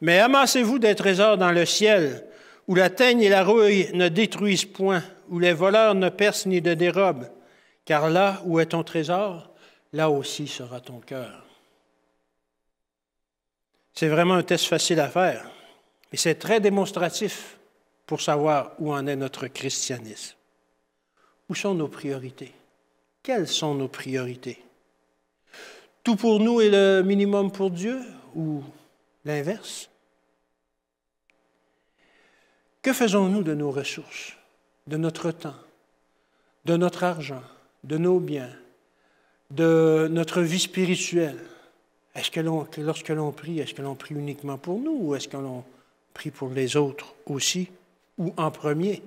Mais amassez-vous des trésors dans le ciel, où la teigne et la rouille ne détruisent point, où les voleurs ne percent ni ne dérobent, car là où est ton trésor, là aussi sera ton cœur. C'est vraiment un test facile à faire. Et c'est très démonstratif pour savoir où en est notre christianisme. Où sont nos priorités? Quelles sont nos priorités? Tout pour nous est le minimum pour Dieu ou l'inverse? Que faisons-nous de nos ressources, de notre temps, de notre argent, de nos biens, de notre vie spirituelle? Est-ce que lorsque l'on prie, est-ce que l'on prie uniquement pour nous ou est-ce que l'on prie pour les autres aussi ou en premier?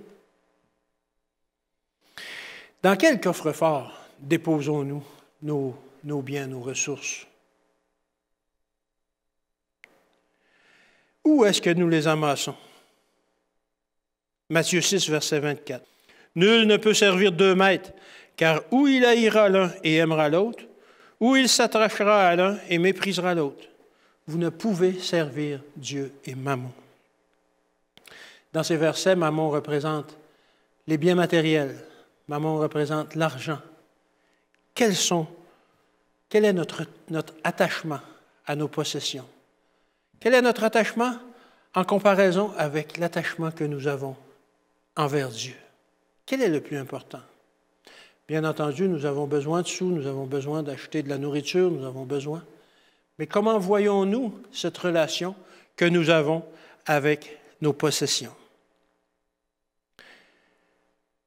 Dans quel coffre-fort déposons-nous nos, nos biens, nos ressources? Où est-ce que nous les amassons? Matthieu 6, verset 24. Nul ne peut servir deux maîtres, car où il haïra l'un et aimera l'autre, ou il s'attachera à l'un et méprisera l'autre. Vous ne pouvez servir Dieu et Mammon. Dans ces versets, Mammon représente les biens matériels, Mammon représente l'argent. Quels sont, quel est notre, notre attachement à nos possessions? Quel est notre attachement en comparaison avec l'attachement que nous avons envers Dieu? Quel est le plus important? Bien entendu, nous avons besoin de sous, nous avons besoin d'acheter de la nourriture, nous avons besoin. Mais comment voyons-nous cette relation que nous avons avec nos possessions?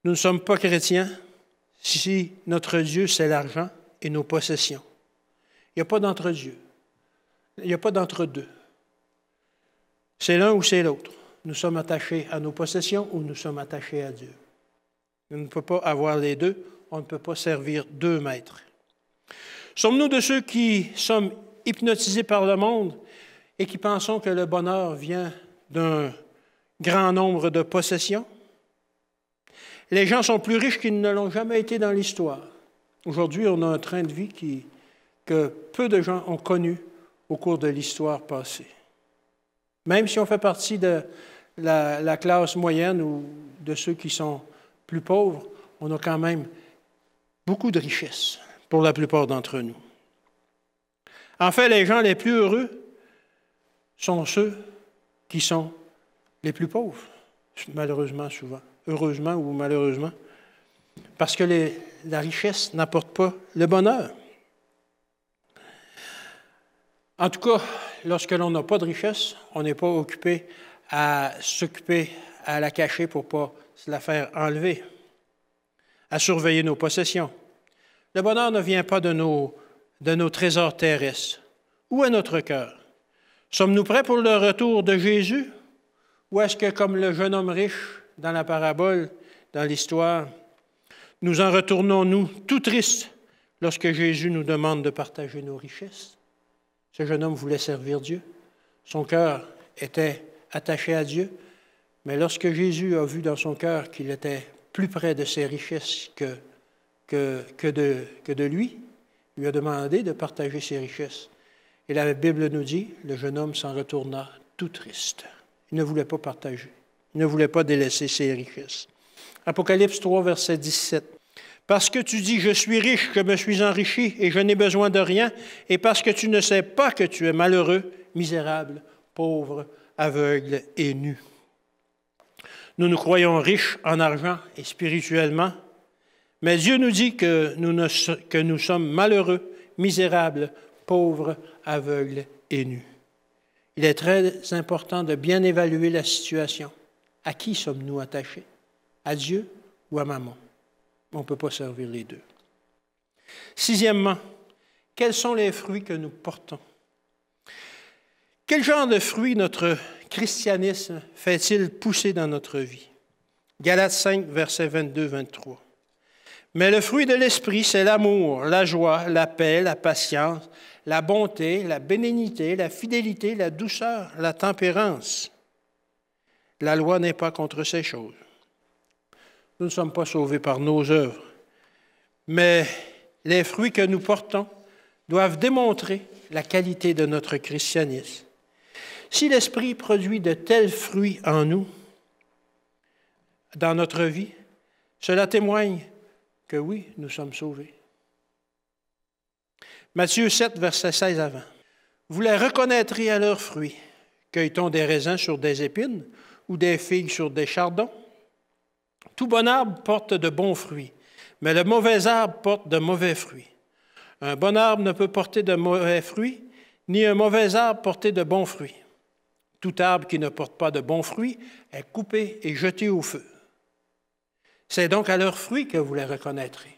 Nous ne sommes pas chrétiens si notre Dieu, c'est l'argent et nos possessions. Il n'y a pas d'entre-Dieu. Il n'y a pas d'entre-deux. C'est l'un ou c'est l'autre. Nous sommes attachés à nos possessions ou nous sommes attachés à Dieu. On ne peut pas avoir les deux on ne peut pas servir deux maîtres. Sommes-nous de ceux qui sommes hypnotisés par le monde et qui pensons que le bonheur vient d'un grand nombre de possessions? Les gens sont plus riches qu'ils ne l'ont jamais été dans l'histoire. Aujourd'hui, on a un train de vie que peu de gens ont connu au cours de l'histoire passée. Même si on fait partie de la classe moyenne ou de ceux qui sont plus pauvres, on a quand même beaucoup de richesses pour la plupart d'entre nous. En fait, les gens les plus heureux sont ceux qui sont les plus pauvres, malheureusement souvent, heureusement ou malheureusement, parce que la richesse n'apporte pas le bonheur. En tout cas, lorsque l'on n'a pas de richesse, on n'est pas occupé à s'occuper, à la cacher pour ne pas se la faire enlever à surveiller nos possessions. Le bonheur ne vient pas de nos, de nos trésors terrestres. ou à notre cœur? Sommes-nous prêts pour le retour de Jésus? Ou est-ce que, comme le jeune homme riche dans la parabole, dans l'histoire, nous en retournons-nous tout tristes lorsque Jésus nous demande de partager nos richesses? Ce jeune homme voulait servir Dieu. Son cœur était attaché à Dieu. Mais lorsque Jésus a vu dans son cœur qu'il était plus près de ses richesses que, que, de, de lui, lui a demandé de partager ses richesses. Et la Bible nous dit, le jeune homme s'en retourna tout triste. Il ne voulait pas partager. Il ne voulait pas délaisser ses richesses. Apocalypse 3, verset 17. Parce que tu dis, je suis riche, je me suis enrichi et je n'ai besoin de rien, et parce que tu ne sais pas que tu es malheureux, misérable, pauvre, aveugle et nu nous nous croyons riches en argent et spirituellement, mais Dieu nous dit que nous, sommes malheureux, misérables, pauvres, aveugles et nus. Il est très important de bien évaluer la situation. À qui sommes-nous attachés À Dieu ou à maman? On ne peut pas servir les deux. Sixièmement, quels sont les fruits que nous portons Quel genre de fruits notre christianisme fait-il pousser dans notre vie? Galates 5, versets 22-23. Mais le fruit de l'esprit, c'est l'amour, la joie, la paix, la patience, la bonté, la bénignité, la fidélité, la douceur, la tempérance. La loi n'est pas contre ces choses. Nous ne sommes pas sauvés par nos œuvres, mais les fruits que nous portons doivent démontrer la qualité de notre christianisme. Si l'Esprit produit de tels fruits en nous, dans notre vie, cela témoigne que oui, nous sommes sauvés. Matthieu 7, verset 16 avant. Vous les reconnaîtrez à leurs fruits. Cueille-t-on des raisins sur des épines ou des figues sur des chardons? Tout bon arbre porte de bons fruits, mais le mauvais arbre porte de mauvais fruits. Un bon arbre ne peut porter de mauvais fruits, ni un mauvais arbre porter de bons fruits. Tout arbre qui ne porte pas de bons fruits est coupé et jeté au feu. C'est donc à leurs fruits que vous les reconnaîtrez.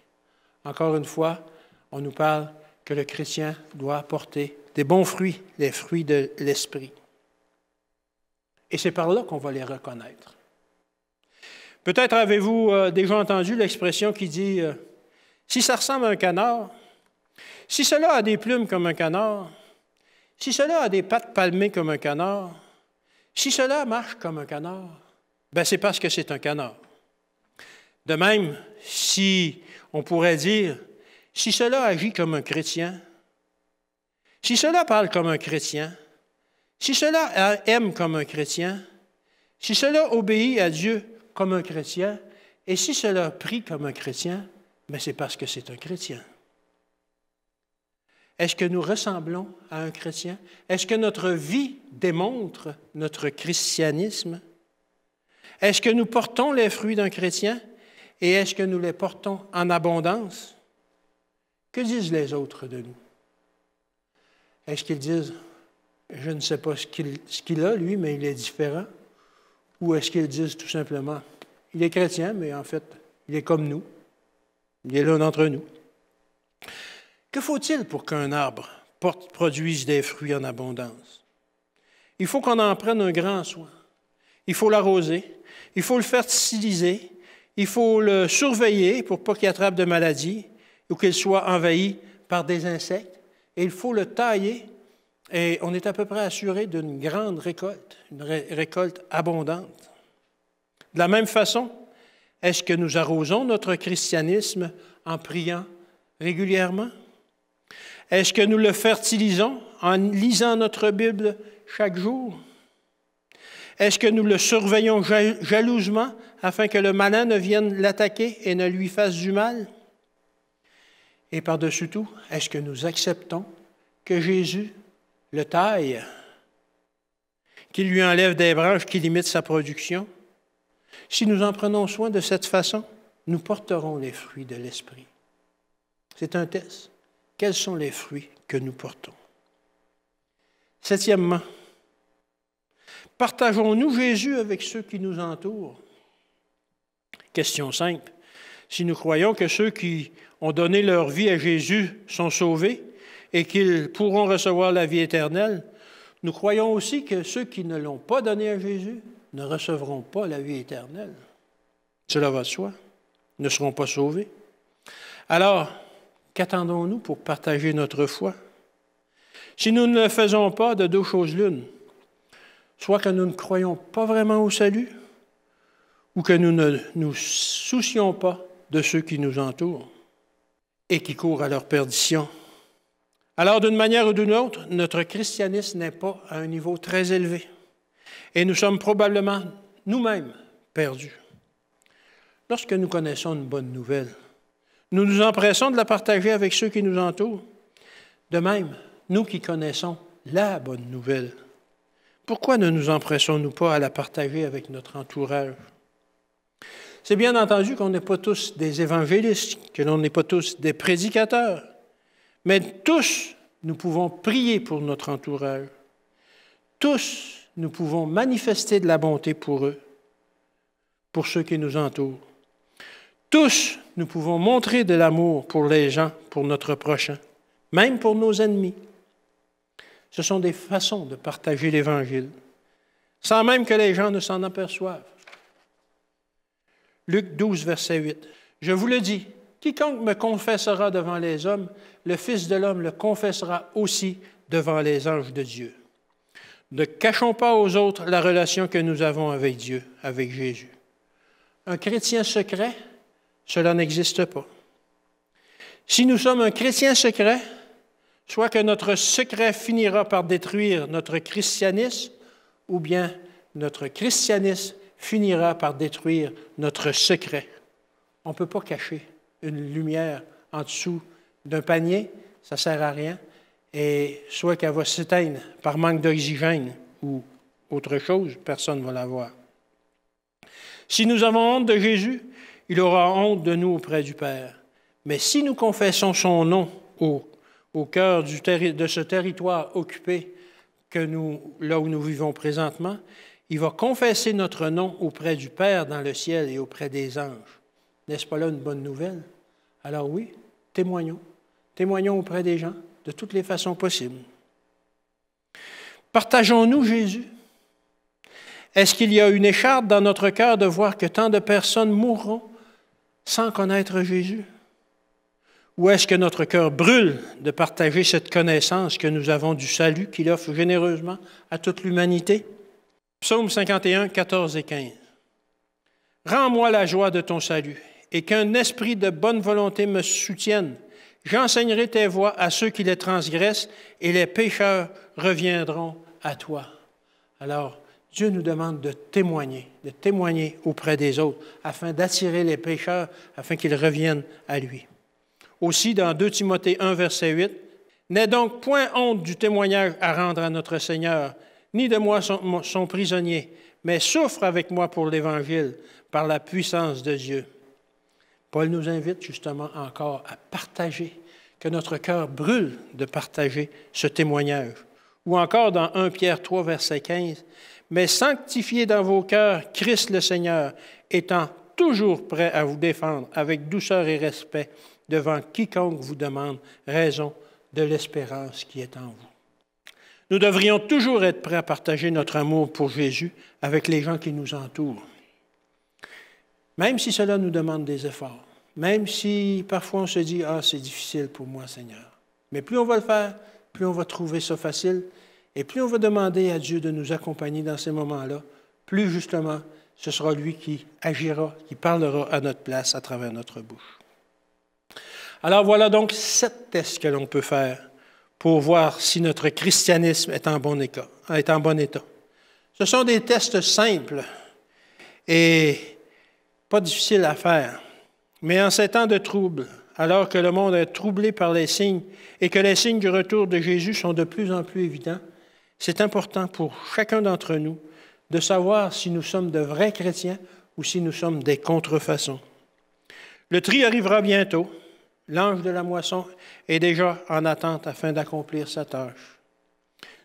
Encore une fois, on nous parle que le chrétien doit porter des bons fruits, les fruits de l'esprit. Et c'est par là qu'on va les reconnaître. Peut-être avez-vous euh, déjà entendu l'expression qui dit euh, si ça ressemble à un canard, si cela a des plumes comme un canard, si cela a des pattes palmées comme un canard, si cela marche comme un canard, ben c'est parce que c'est un canard. De même, si on pourrait dire, si cela agit comme un chrétien, si cela parle comme un chrétien, si cela aime comme un chrétien, si cela obéit à Dieu comme un chrétien, et si cela prie comme un chrétien, mais ben, c'est parce que c'est un chrétien. Est-ce que nous ressemblons à un chrétien? Est-ce que notre vie démontre notre christianisme? Est-ce que nous portons les fruits d'un chrétien et est-ce que nous les portons en abondance? Que disent les autres de nous? Est-ce qu'ils disent, je ne sais pas ce qu'il a, lui, mais il est différent? Ou est-ce qu'ils disent tout simplement, il est chrétien, mais en fait, il est comme nous, il est l'un d'entre nous? Que faut-il pour qu'un arbre porte, produise des fruits en abondance? Il faut qu'on en prenne un grand soin. Il faut l'arroser, il faut le fertiliser, il faut le surveiller pour pas qu'il attrape de maladies ou qu'il soit envahi par des insectes. Et il faut le tailler et on est à peu près assuré d'une grande récolte, une récolte abondante. De la même façon, est-ce que nous arrosons notre christianisme en priant régulièrement? Est-ce que nous le fertilisons en lisant notre Bible chaque jour? Est-ce que nous le surveillons jalousement afin que le malin ne vienne l'attaquer et ne lui fasse du mal? Et par-dessus tout, est-ce que nous acceptons que Jésus le taille, qu'il lui enlève des branches qui limitent sa production? Si nous en prenons soin de cette façon, nous porterons les fruits de l'Esprit. C'est un test quels sont les fruits que nous portons. Septièmement, partageons-nous Jésus avec ceux qui nous entourent? Question simple. Si nous croyons que ceux qui ont donné leur vie à Jésus sont sauvés et qu'ils pourront recevoir la vie éternelle, nous croyons aussi que ceux qui ne l'ont pas donné à Jésus ne recevront pas la vie éternelle. Cela va de soi, ne seront pas sauvés. Alors, Qu'attendons-nous pour partager notre foi? Si nous ne le faisons pas, de deux choses l'une, soit que nous ne croyons pas vraiment au salut, ou que nous ne nous soucions pas de ceux qui nous entourent et qui courent à leur perdition. Alors, d'une manière ou d'une autre, notre christianisme n'est pas à un niveau très élevé et nous sommes probablement nous-mêmes perdus. Lorsque nous connaissons une bonne nouvelle, nous nous empressons de la partager avec ceux qui nous entourent. De même, nous qui connaissons la bonne nouvelle, pourquoi ne nous empressons-nous pas à la partager avec notre entourage? C'est bien entendu qu'on n'est pas tous des évangélistes, que l'on n'est pas tous des prédicateurs, mais tous, nous pouvons prier pour notre entourage. Tous, nous pouvons manifester de la bonté pour eux, pour ceux qui nous entourent. Tous, nous pouvons montrer de l'amour pour les gens, pour notre prochain, même pour nos ennemis. Ce sont des façons de partager l'Évangile, sans même que les gens ne s'en aperçoivent. Luc 12, verset 8. Je vous le dis, quiconque me confessera devant les hommes, le Fils de l'homme le confessera aussi devant les anges de Dieu. Ne cachons pas aux autres la relation que nous avons avec Dieu, avec Jésus. Un chrétien secret, cela n'existe pas. Si nous sommes un chrétien secret, soit que notre secret finira par détruire notre christianisme, ou bien notre christianisme finira par détruire notre secret. On ne peut pas cacher une lumière en dessous d'un panier, ça ne sert à rien, et soit qu'elle va s'éteindre par manque d'oxygène ou autre chose, personne ne va la voir. Si nous avons honte de Jésus, il aura honte de nous auprès du Père. Mais si nous confessons son nom au, cœur de ce territoire occupé, là où nous vivons présentement, il va confesser notre nom auprès du Père dans le ciel et auprès des anges. N'est-ce pas là une bonne nouvelle? Alors oui, témoignons. Témoignons auprès des gens de toutes les façons possibles. Partageons-nous Jésus. Est-ce qu'il y a une écharpe dans notre cœur de voir que tant de personnes mourront sans connaître Jésus? Ou est-ce que notre cœur brûle de partager cette connaissance que nous avons du salut qu'il offre généreusement à toute l'humanité? Psaume 51, 14 et 15. Rends-moi la joie de ton salut et qu'un esprit de bonne volonté me soutienne. J'enseignerai tes voies à ceux qui les transgressent et les pécheurs reviendront à toi. Alors, Dieu nous demande de témoigner, de témoigner auprès des autres, afin d'attirer les pécheurs, afin qu'ils reviennent à lui. Aussi, dans 2 Timothée 1, verset 8, N'aie donc point honte du témoignage à rendre à notre Seigneur, ni de moi son, son prisonnier, mais souffre avec moi pour l'Évangile, par la puissance de Dieu. Paul nous invite justement encore à partager, que notre cœur brûle de partager ce témoignage. Ou encore dans 1 Pierre 3, verset 15, mais sanctifiez dans vos cœurs Christ le Seigneur, étant toujours prêt à vous défendre avec douceur et respect devant quiconque vous demande raison de l'espérance qui est en vous. Nous devrions toujours être prêts à partager notre amour pour Jésus avec les gens qui nous entourent, même si cela nous demande des efforts, même si parfois on se dit, ah, c'est difficile pour moi, Seigneur. Mais plus on va le faire, plus on va trouver ça facile et plus on va demander à Dieu de nous accompagner dans ces moments-là, plus justement, ce sera lui qui agira, qui parlera à notre place à travers notre bouche. Alors voilà donc sept tests que l'on peut faire pour voir si notre christianisme est en bon état. Ce sont des tests simples et pas difficiles à faire. Mais en ces temps de trouble, alors que le monde est troublé par les signes et que les signes du retour de Jésus sont de plus en plus évidents, c'est important pour chacun d'entre nous de savoir si nous sommes de vrais chrétiens ou si nous sommes des contrefaçons. Le tri arrivera bientôt. L'ange de la moisson est déjà en attente afin d'accomplir sa tâche.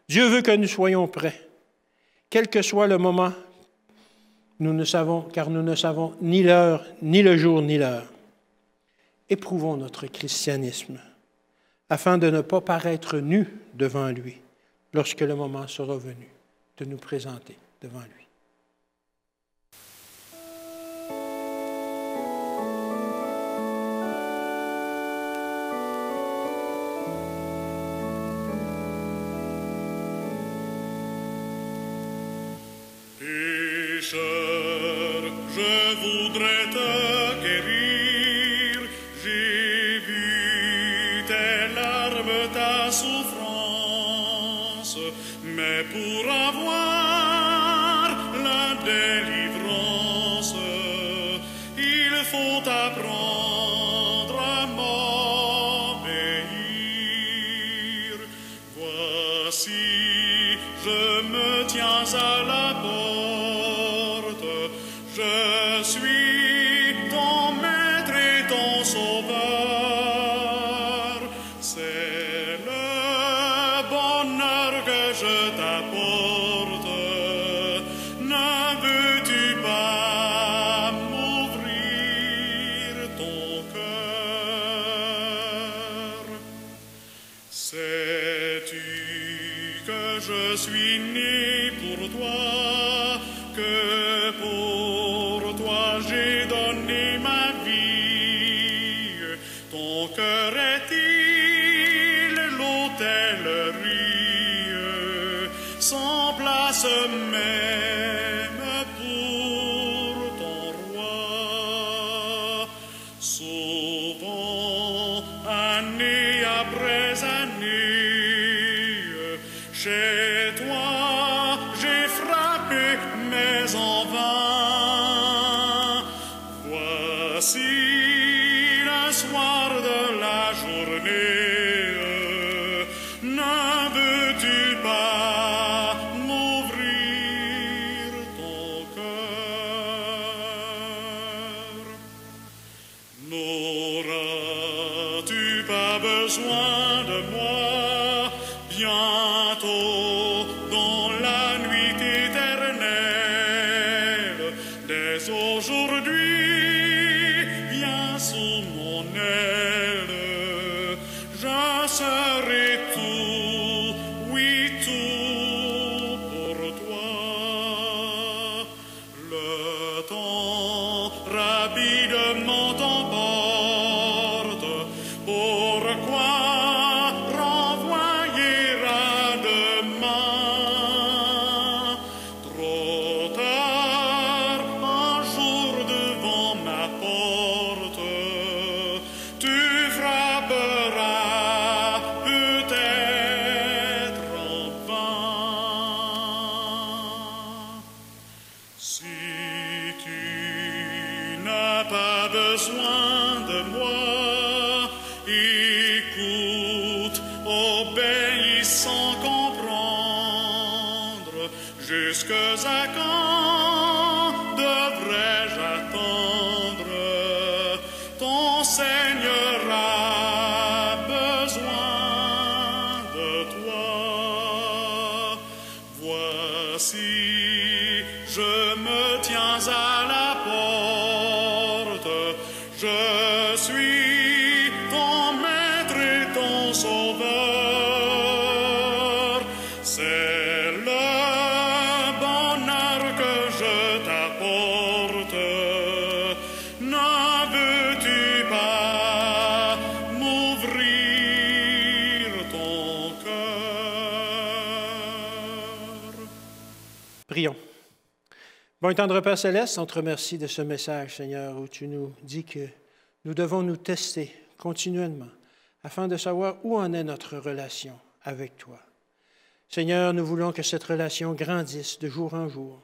Dieu veut que nous soyons prêts. Quel que soit le moment, nous ne savons, car nous ne savons ni l'heure, ni le jour, ni l'heure. Éprouvons notre christianisme afin de ne pas paraître nus devant lui lorsque le moment sera venu de nous présenter devant lui. pour avoir je suis né pas besoin Bon tendre Père Céleste, on te remercie de ce message, Seigneur, où tu nous dis que nous devons nous tester continuellement afin de savoir où en est notre relation avec toi. Seigneur, nous voulons que cette relation grandisse de jour en jour.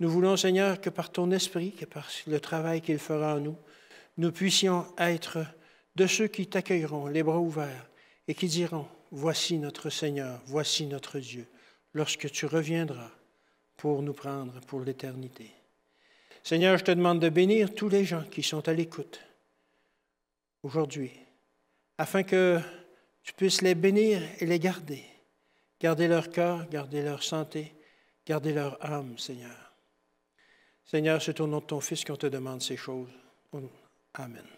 Nous voulons, Seigneur, que par ton esprit, que par le travail qu'il fera en nous, nous puissions être de ceux qui t'accueilleront les bras ouverts et qui diront, Voici notre Seigneur, voici notre Dieu, lorsque tu reviendras pour nous prendre pour l'éternité. Seigneur, je te demande de bénir tous les gens qui sont à l'écoute aujourd'hui, afin que tu puisses les bénir et les garder, garder leur cœur, garder leur santé, garder leur âme, Seigneur. Seigneur, c'est au nom de ton Fils qu'on te demande ces choses. Amen.